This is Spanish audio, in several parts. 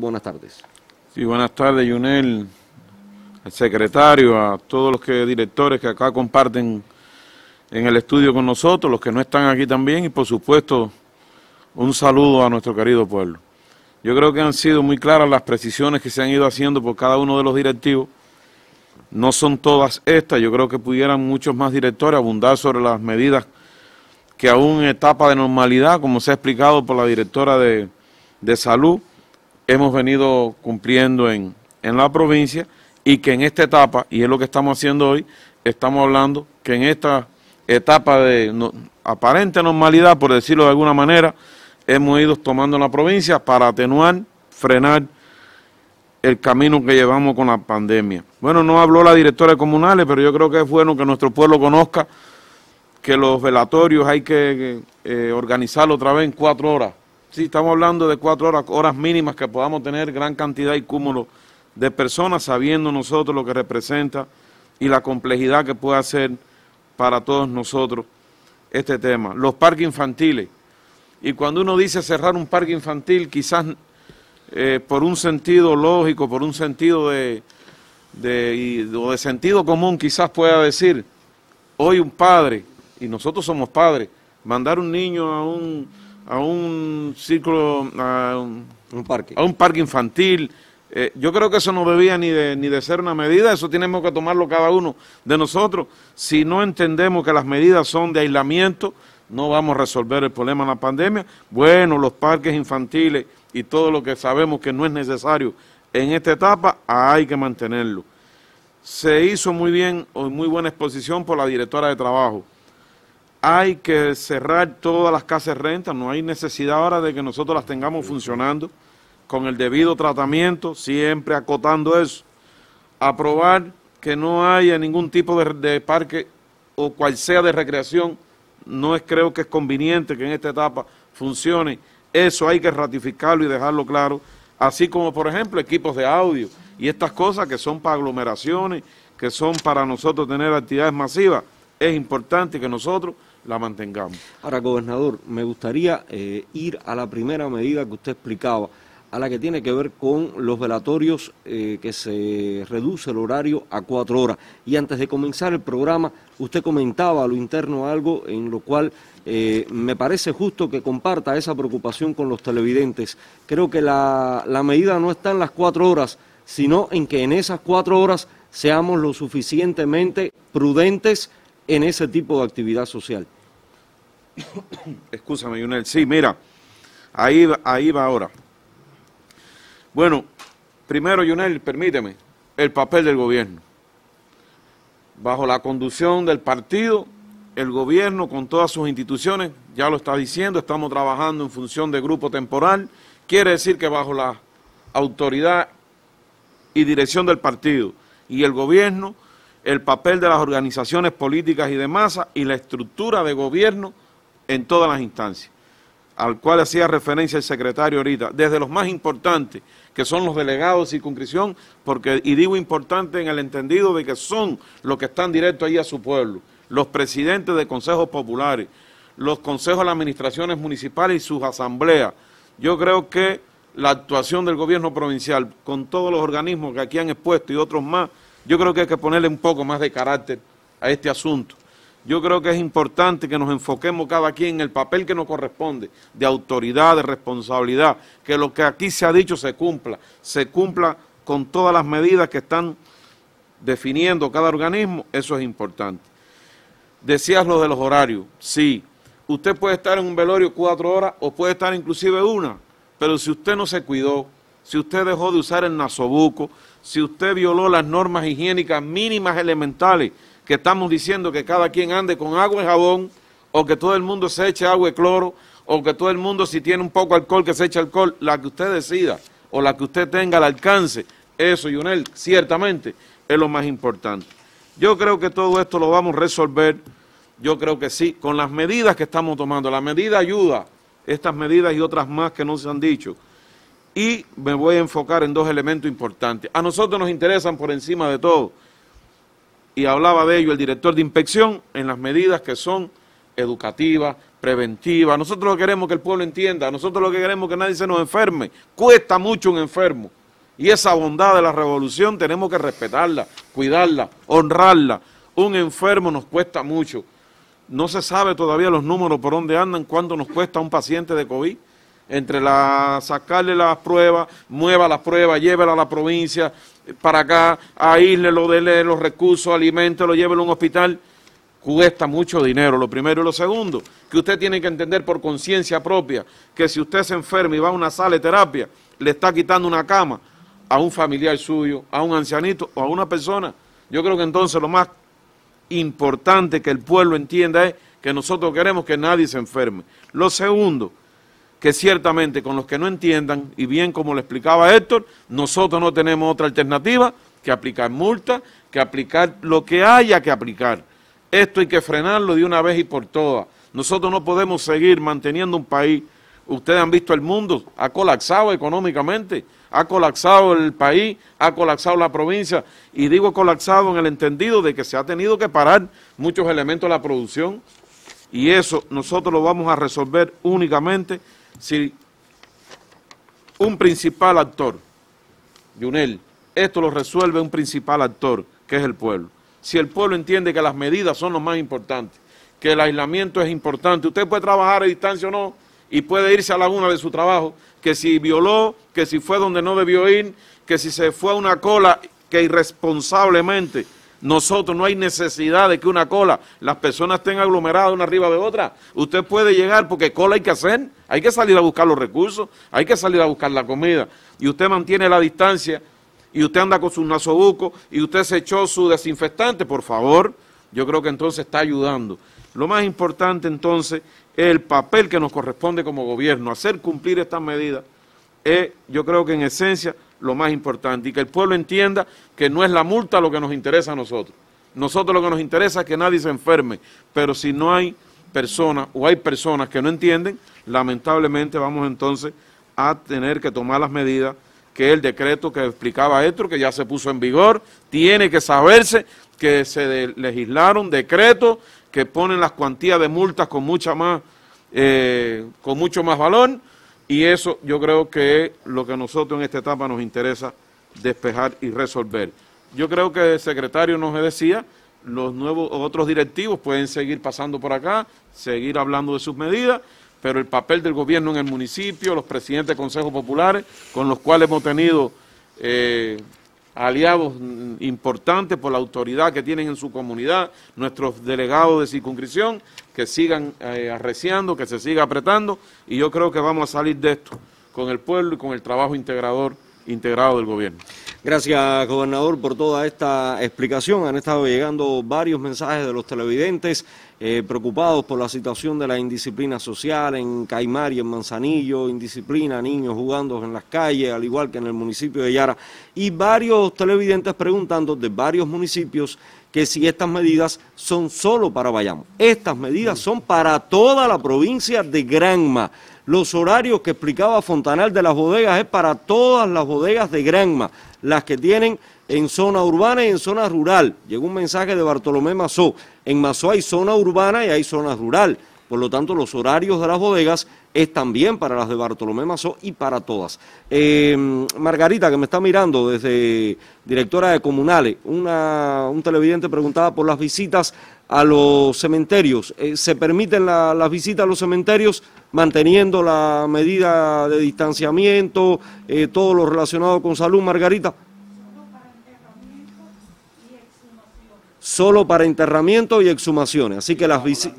buenas tardes. Sí, buenas tardes, Yunel, al secretario, a todos los que, directores que acá comparten en el estudio con nosotros, los que no están aquí también, y por supuesto, un saludo a nuestro querido pueblo. Yo creo que han sido muy claras las precisiones que se han ido haciendo por cada uno de los directivos. No son todas estas, yo creo que pudieran muchos más directores abundar sobre las medidas que aún en etapa de normalidad, como se ha explicado por la directora de, de salud, hemos venido cumpliendo en, en la provincia y que en esta etapa, y es lo que estamos haciendo hoy, estamos hablando que en esta etapa de aparente normalidad, por decirlo de alguna manera, hemos ido tomando la provincia para atenuar, frenar el camino que llevamos con la pandemia. Bueno, no habló la directora de comunales, pero yo creo que es bueno que nuestro pueblo conozca que los velatorios hay que eh, organizarlo otra vez en cuatro horas. Sí, estamos hablando de cuatro horas, mínimas que podamos tener gran cantidad y cúmulo de personas, sabiendo nosotros lo que representa y la complejidad que puede hacer para todos nosotros este tema. Los parques infantiles. Y cuando uno dice cerrar un parque infantil, quizás eh, por un sentido lógico, por un sentido de, de sentido común, quizás pueda decir, hoy un padre, y nosotros somos padres, mandar un niño a un a un círculo, a un, parque. a un parque infantil. Eh, yo creo que eso no debía ni ni de ser una medida, eso tenemos que tomarlo cada uno de nosotros. Si no entendemos que las medidas son de aislamiento, no vamos a resolver el problema de la pandemia. Bueno, los parques infantiles y todo lo que sabemos que no es necesario en esta etapa, hay que mantenerlo. Se hizo muy bien, muy buena exposición por la directora de trabajo hay que cerrar todas las casas de renta, no hay necesidad ahora de que nosotros las tengamos funcionando con el debido tratamiento, siempre acotando eso. Aprobar que no haya ningún tipo de, de parque o cual sea de recreación, no es creo que es conveniente que en esta etapa funcione. Eso hay que ratificarlo y dejarlo claro, así como por ejemplo equipos de audio y estas cosas que son para aglomeraciones, que son para nosotros tener actividades masivas. Es importante que nosotros la mantengamos. Ahora, gobernador, me gustaría eh, ir a la primera medida que usted explicaba, a la que tiene que ver con los velatorios, eh, que se reduce el horario a cuatro horas. Y antes de comenzar el programa, usted comentaba a lo interno algo en lo cual eh, me parece justo que comparta esa preocupación con los televidentes. Creo que la, la medida no está en las cuatro horas, sino en que en esas cuatro horas seamos lo suficientemente prudentes en ese tipo de actividad social. Excúsame, Yunel. Sí, mira, ahí, ahí va ahora. Bueno, primero, Yunel, permíteme, el papel del gobierno. Bajo la conducción del partido, el gobierno con todas sus instituciones, ya lo está diciendo, estamos trabajando en función de grupo temporal, quiere decir que bajo la autoridad y dirección del partido y el gobierno, el papel de las organizaciones políticas y de masa y la estructura de gobierno en todas las instancias, al cual hacía referencia el secretario ahorita, desde los más importantes, que son los delegados de circunscripción, porque, y digo importante en el entendido de que son los que están directos ahí a su pueblo, los presidentes de consejos populares, los consejos de las administraciones municipales y sus asambleas. Yo creo que la actuación del gobierno provincial con todos los organismos que aquí han expuesto y otros más, yo creo que hay que ponerle un poco más de carácter a este asunto yo creo que es importante que nos enfoquemos cada quien en el papel que nos corresponde, de autoridad, de responsabilidad, que lo que aquí se ha dicho se cumpla, se cumpla con todas las medidas que están definiendo cada organismo, eso es importante. Decías lo de los horarios, sí, usted puede estar en un velorio cuatro horas o puede estar inclusive una, pero si usted no se cuidó, si usted dejó de usar el nasobuco, si usted violó las normas higiénicas mínimas elementales, que estamos diciendo que cada quien ande con agua y jabón, o que todo el mundo se eche agua y cloro, o que todo el mundo si tiene un poco de alcohol que se eche alcohol, la que usted decida, o la que usted tenga al alcance, eso, Yunel, ciertamente es lo más importante. Yo creo que todo esto lo vamos a resolver, yo creo que sí, con las medidas que estamos tomando. La medida ayuda, estas medidas y otras más que no se han dicho. Y me voy a enfocar en dos elementos importantes. A nosotros nos interesan por encima de todo y hablaba de ello el director de inspección en las medidas que son educativas, preventivas. Nosotros lo queremos que el pueblo entienda, nosotros lo que queremos que nadie se nos enferme. Cuesta mucho un enfermo. Y esa bondad de la revolución tenemos que respetarla, cuidarla, honrarla. Un enfermo nos cuesta mucho. No se sabe todavía los números por dónde andan, cuánto nos cuesta un paciente de COVID entre la, sacarle las pruebas, mueva las pruebas, llévela a la provincia, para acá, lo denle los recursos, lo llévelo a un hospital. Cuesta mucho dinero, lo primero y lo segundo, que usted tiene que entender por conciencia propia, que si usted se enferma y va a una sala de terapia, le está quitando una cama a un familiar suyo, a un ancianito o a una persona. Yo creo que entonces lo más importante que el pueblo entienda es que nosotros queremos que nadie se enferme. Lo segundo, que ciertamente con los que no entiendan, y bien como lo explicaba Héctor, nosotros no tenemos otra alternativa que aplicar multas... que aplicar lo que haya que aplicar. Esto hay que frenarlo de una vez y por todas. Nosotros no podemos seguir manteniendo un país. Ustedes han visto el mundo, ha colapsado económicamente, ha colapsado el país, ha colapsado la provincia. Y digo colapsado en el entendido de que se ha tenido que parar muchos elementos de la producción. Y eso nosotros lo vamos a resolver únicamente si un principal actor, Junel, esto lo resuelve un principal actor, que es el pueblo. Si el pueblo entiende que las medidas son lo más importante, que el aislamiento es importante, usted puede trabajar a distancia o no, y puede irse a la una de su trabajo, que si violó, que si fue donde no debió ir, que si se fue a una cola que irresponsablemente nosotros no hay necesidad de que una cola, las personas estén aglomeradas una arriba de otra. Usted puede llegar porque cola hay que hacer, hay que salir a buscar los recursos, hay que salir a buscar la comida. Y usted mantiene la distancia y usted anda con su nasobuco y usted se echó su desinfectante, por favor. Yo creo que entonces está ayudando. Lo más importante entonces es el papel que nos corresponde como gobierno, hacer cumplir estas medidas. es, yo creo que en esencia lo más importante y que el pueblo entienda que no es la multa lo que nos interesa a nosotros. Nosotros lo que nos interesa es que nadie se enferme, pero si no hay personas o hay personas que no entienden, lamentablemente vamos entonces a tener que tomar las medidas que el decreto que explicaba esto, que ya se puso en vigor, tiene que saberse que se legislaron decretos que ponen las cuantías de multas con mucha más, eh, con mucho más valor y eso yo creo que es lo que a nosotros en esta etapa nos interesa despejar y resolver. Yo creo que el secretario nos decía, los nuevos otros directivos pueden seguir pasando por acá, seguir hablando de sus medidas, pero el papel del gobierno en el municipio, los presidentes de consejos populares, con los cuales hemos tenido eh, aliados importantes por la autoridad que tienen en su comunidad, nuestros delegados de circunscripción, que sigan eh, arreciando, que se siga apretando, y yo creo que vamos a salir de esto con el pueblo y con el trabajo integrador integrado del gobierno. Gracias, gobernador, por toda esta explicación. Han estado llegando varios mensajes de los televidentes eh, preocupados por la situación de la indisciplina social en Caimar y en Manzanillo, indisciplina, niños jugando en las calles, al igual que en el municipio de Yara. Y varios televidentes preguntando de varios municipios que si estas medidas son solo para Bayamo. Estas medidas son para toda la provincia de Granma. Los horarios que explicaba Fontanal de las bodegas es para todas las bodegas de Granma, las que tienen en zona urbana y en zona rural. Llegó un mensaje de Bartolomé Mazó. En Mazó hay zona urbana y hay zona rural. Por lo tanto, los horarios de las bodegas es también para las de Bartolomé Mazó y para todas. Eh, Margarita, que me está mirando desde directora de Comunales, una, un televidente preguntaba por las visitas a los cementerios. Eh, ¿Se permiten las visitas a los cementerios manteniendo la medida de distanciamiento, eh, todo lo relacionado con salud, Margarita? Solo para enterramiento y exhumaciones. Así que las visitas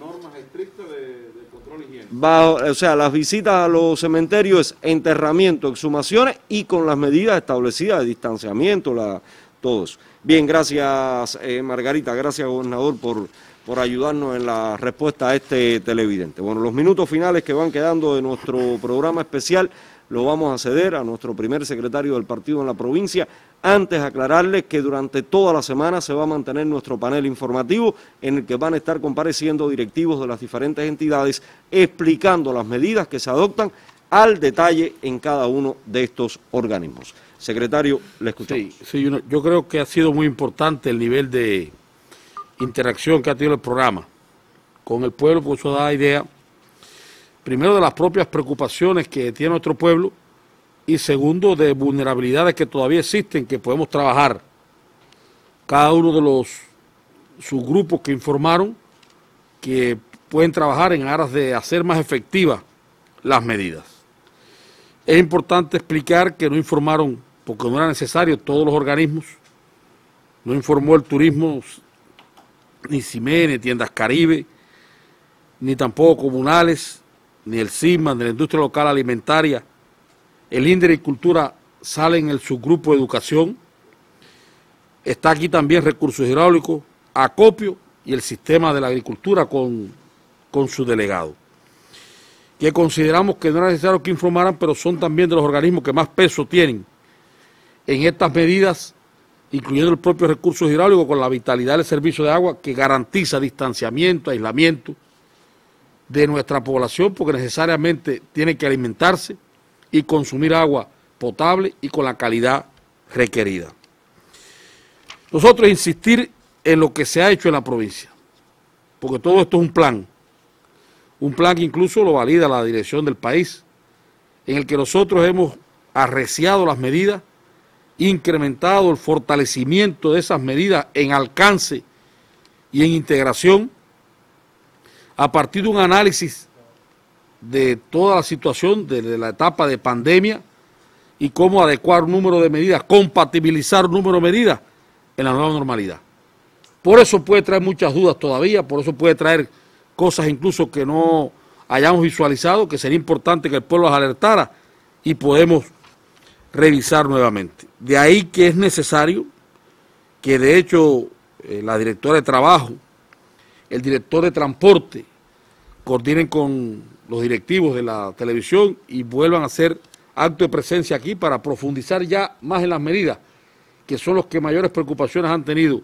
o sea, las visitas a los cementerios enterramiento, exhumaciones y con las medidas establecidas de distanciamiento, la, todos. Bien, gracias eh, Margarita, gracias gobernador por ayudarnos en la respuesta a este televidente. Bueno, los minutos finales que van quedando de nuestro programa especial lo vamos a ceder a nuestro primer secretario del partido en la provincia. Antes de aclararle que durante toda la semana se va a mantener nuestro panel informativo en el que van a estar compareciendo directivos de las diferentes entidades explicando las medidas que se adoptan al detalle en cada uno de estos organismos. Secretario, le escuchamos. Sí, yo, creo que ha sido muy importante el nivel de interacción que ha tenido el programa con el pueblo, porque eso da idea primero de las propias preocupaciones que tiene nuestro pueblo y segundo de vulnerabilidades que todavía existen que podemos trabajar. Cada uno de los subgrupos que informaron que pueden trabajar en aras de hacer más efectivas las medidas. Es importante explicar que no informaron, porque no era necesario, todos los organismos. No informó el turismo, ni CIME, Tiendas Caribe, ni tampoco comunales, ni el CIMA, de la industria local alimentaria, el INDRE y Cultura salen en el subgrupo Educación. Está aquí también Recursos Hidráulicos, Acopio y el Sistema de la Agricultura con, con su delegado. Que consideramos que no era necesario que informaran, pero son también de los organismos que más peso tienen en estas medidas, incluyendo el propio Recursos Hidráulicos con la vitalidad del servicio de agua que garantiza distanciamiento, aislamiento de nuestra población porque necesariamente tiene que alimentarse y consumir agua potable y con la calidad requerida. Nosotros insistir en lo que se ha hecho en la provincia, porque todo esto es un plan, un plan que incluso lo valida la dirección del país, en el que nosotros hemos arreciado las medidas, incrementado el fortalecimiento de esas medidas en alcance y en integración a partir de un análisis de toda la situación, de la etapa de pandemia y cómo adecuar un número de medidas, compatibilizar un número de medidas en la nueva normalidad. Por eso puede traer muchas dudas todavía, por eso puede traer cosas incluso que no hayamos visualizado, que sería importante que el pueblo las alertara y podemos revisar nuevamente. De ahí que es necesario que de hecho eh, la directora de trabajo el director de transporte, coordinen con los directivos de la televisión y vuelvan a hacer acto de presencia aquí para profundizar ya más en las medidas que son los que mayores preocupaciones han tenido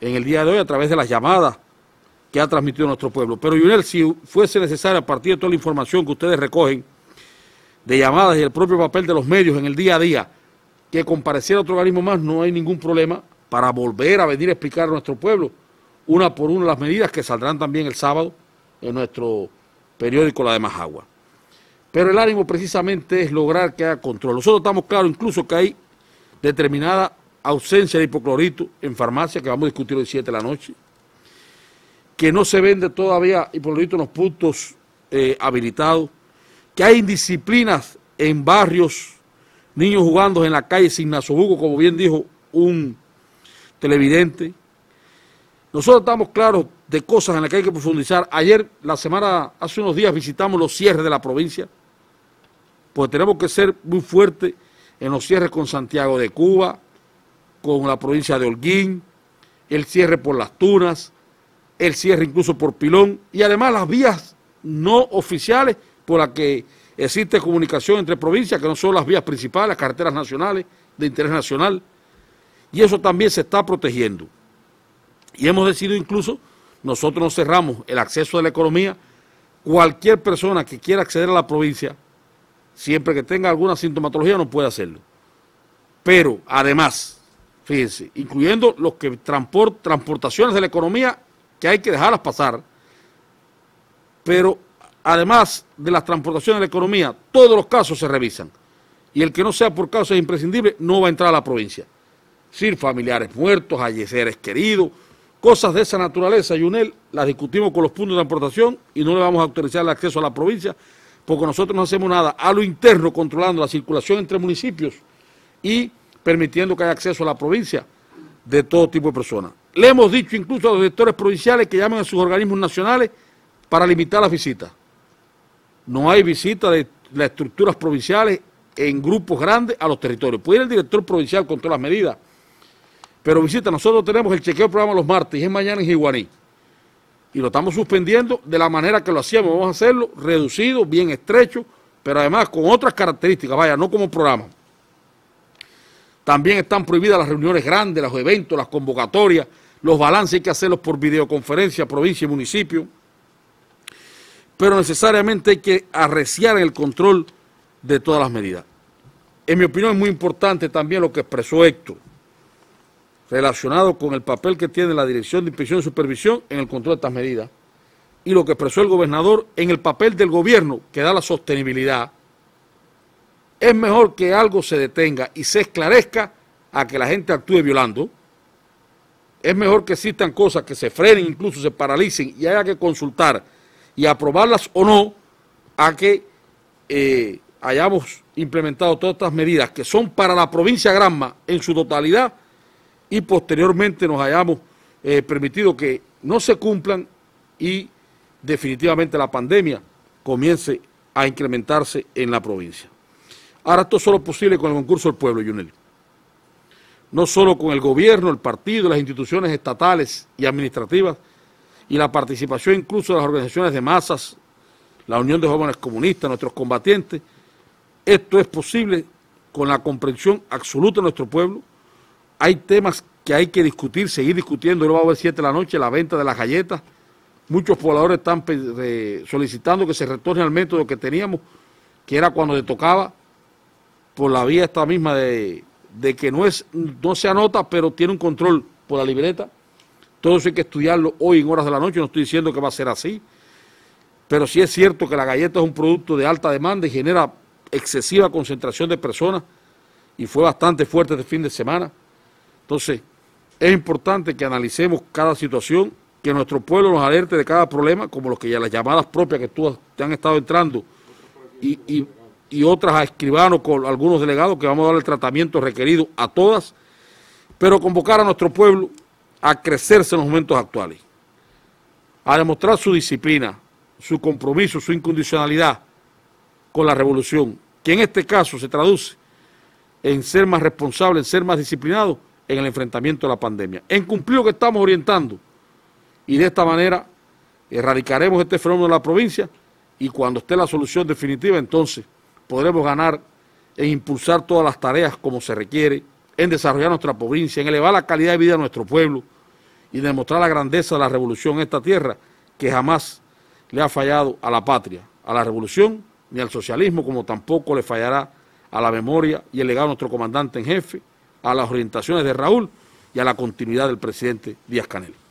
en el día de hoy a través de las llamadas que ha transmitido nuestro pueblo. Pero Junel, si fuese necesario a partir de toda la información que ustedes recogen de llamadas y el propio papel de los medios en el día a día, que compareciera otro organismo más, no hay ningún problema para volver a venir a explicar a nuestro pueblo una por una las medidas que saldrán también el sábado en nuestro periódico La de agua Pero el ánimo precisamente es lograr que haya control. Nosotros estamos claros incluso que hay determinada ausencia de hipoclorito en farmacia, que vamos a discutir hoy 7 de la noche, que no se vende todavía hipoclorito en los puntos eh, habilitados, que hay indisciplinas en barrios, niños jugando en la calle sin nasobuco, como bien dijo un televidente, nosotros estamos claros de cosas en las que hay que profundizar. Ayer, la semana, hace unos días visitamos los cierres de la provincia, porque tenemos que ser muy fuertes en los cierres con Santiago de Cuba, con la provincia de Holguín, el cierre por las Tunas, el cierre incluso por Pilón y además las vías no oficiales por las que existe comunicación entre provincias, que no son las vías principales, las carreteras nacionales de interés nacional. Y eso también se está protegiendo. Y hemos decidido incluso, nosotros nos cerramos el acceso de la economía, cualquier persona que quiera acceder a la provincia, siempre que tenga alguna sintomatología, no puede hacerlo. Pero además, fíjense, incluyendo los que transport, transportaciones de la economía que hay que dejarlas pasar, pero además de las transportaciones de la economía, todos los casos se revisan. Y el que no sea por causa imprescindible, no va a entrar a la provincia. Sin familiares muertos, halleceres queridos, Cosas de esa naturaleza, Yunel, las discutimos con los puntos de aportación y no le vamos a autorizar el acceso a la provincia porque nosotros no hacemos nada a lo interno controlando la circulación entre municipios y permitiendo que haya acceso a la provincia de todo tipo de personas. Le hemos dicho incluso a los directores provinciales que llamen a sus organismos nacionales para limitar las visitas. No hay visita de las estructuras provinciales en grupos grandes a los territorios. Puede ir el director provincial con todas las medidas. Pero visita, nosotros tenemos el chequeo del programa los martes, es mañana en Higuaní Y lo estamos suspendiendo de la manera que lo hacíamos. Vamos a hacerlo reducido, bien estrecho, pero además con otras características, vaya, no como programa. También están prohibidas las reuniones grandes, los eventos, las convocatorias, los balances hay que hacerlos por videoconferencia, provincia y municipio. Pero necesariamente hay que arreciar el control de todas las medidas. En mi opinión es muy importante también lo que expresó Héctor relacionado con el papel que tiene la Dirección de Inspección y Supervisión en el control de estas medidas y lo que expresó el gobernador en el papel del gobierno que da la sostenibilidad, es mejor que algo se detenga y se esclarezca a que la gente actúe violando. Es mejor que existan cosas que se frenen, incluso se paralicen y haya que consultar y aprobarlas o no a que eh, hayamos implementado todas estas medidas que son para la provincia Granma en su totalidad y posteriormente nos hayamos eh, permitido que no se cumplan y definitivamente la pandemia comience a incrementarse en la provincia. Ahora, esto es solo posible con el concurso del pueblo, Junel. No solo con el gobierno, el partido, las instituciones estatales y administrativas, y la participación incluso de las organizaciones de masas, la Unión de Jóvenes Comunistas, nuestros combatientes. Esto es posible con la comprensión absoluta de nuestro pueblo, hay temas que hay que discutir, seguir discutiendo, luego a ver siete de la noche, la venta de las galletas. Muchos pobladores están pues, solicitando que se retorne al método que teníamos, que era cuando le tocaba, por la vía esta misma de, que no, es, no se anota, pero tiene un control por la libreta. Todo eso hay que estudiarlo hoy en horas de la noche, no estoy diciendo que va a ser así, pero sí es cierto que la galleta es un producto de alta demanda y genera excesiva concentración de personas y fue bastante fuerte este fin de semana. Entonces, es importante que analicemos cada situación, que nuestro pueblo nos alerte de cada problema, como los que ya las llamadas propias que tú te han estado entrando y, y otras a escribanos con algunos delegados que vamos a dar el tratamiento requerido a todas, pero convocar a nuestro pueblo a crecerse en los momentos actuales, a demostrar su disciplina, su compromiso, su incondicionalidad con la revolución, que en este caso se traduce en ser más responsable, en ser más disciplinado en el enfrentamiento de la pandemia, en cumplir lo que estamos orientando. Y de esta manera erradicaremos este fenómeno de la provincia y cuando esté la solución definitiva, entonces podremos ganar en impulsar todas las tareas como se requiere, en desarrollar nuestra provincia, en elevar la calidad de vida de nuestro pueblo y demostrar la grandeza de la revolución en esta tierra que jamás le ha fallado a la patria, a la revolución ni al socialismo, como tampoco le fallará a la memoria y el legado de nuestro comandante en jefe, a las orientaciones de Raúl y a la continuidad del presidente Díaz Canel.